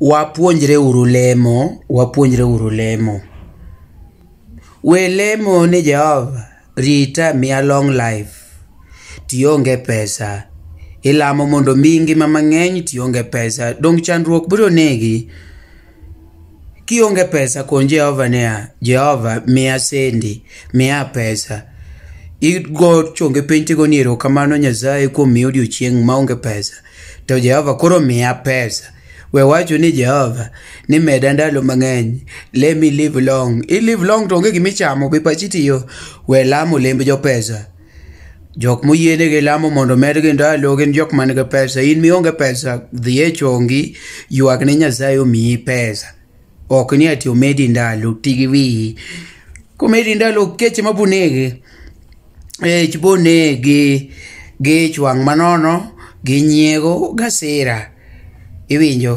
wapuonjre uru lemo wapuonjre uru lemo we lemo ni jehova rita mia long life tionge pesa ilamo mondo mi ngima mang'eny tionge pesa dong chandruok biro negi kionge pesa kon jehova niya jehova mia sendi mia pesa igo chonge piny tigo ni erokamano nyasaye kuom miyo odiochieng' maonge pesa to jehova koro mia pesa we wacho ni jehova ni meda ndalo mang'eny let me live long ilive long to onge gimichamo be pachi tiyo we lamo lemb jopesa jok moyienegi lamo mondo medgi ndalo gin jok manigi pesa in mionge pesa dhi e chongi ywak ne nyasaye omiyi pesa ok ni ati omedi ndalo tigi wiyi komedi ndalo keche mabonegi ech bonegi gichwang' manono gi nyiego gasira iwinjo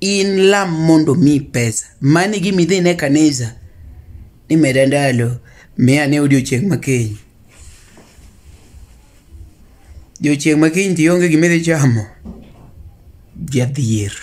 in lam mondo mii pesa mani gimidhi ne kanisa ni meda ndalo mia ne odiochieng' makiny jochieng' makiny tionge gimidhi chamo jadhier